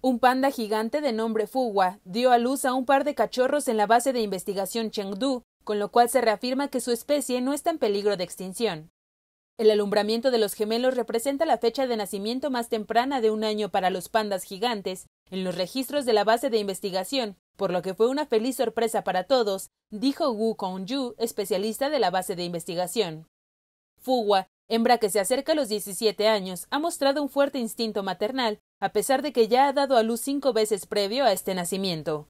Un panda gigante de nombre Fuwa dio a luz a un par de cachorros en la base de investigación Chengdu, con lo cual se reafirma que su especie no está en peligro de extinción. El alumbramiento de los gemelos representa la fecha de nacimiento más temprana de un año para los pandas gigantes en los registros de la base de investigación, por lo que fue una feliz sorpresa para todos, dijo Wu Kongju, especialista de la base de investigación. Fuwa, hembra que se acerca a los 17 años, ha mostrado un fuerte instinto maternal a pesar de que ya ha dado a luz cinco veces previo a este nacimiento.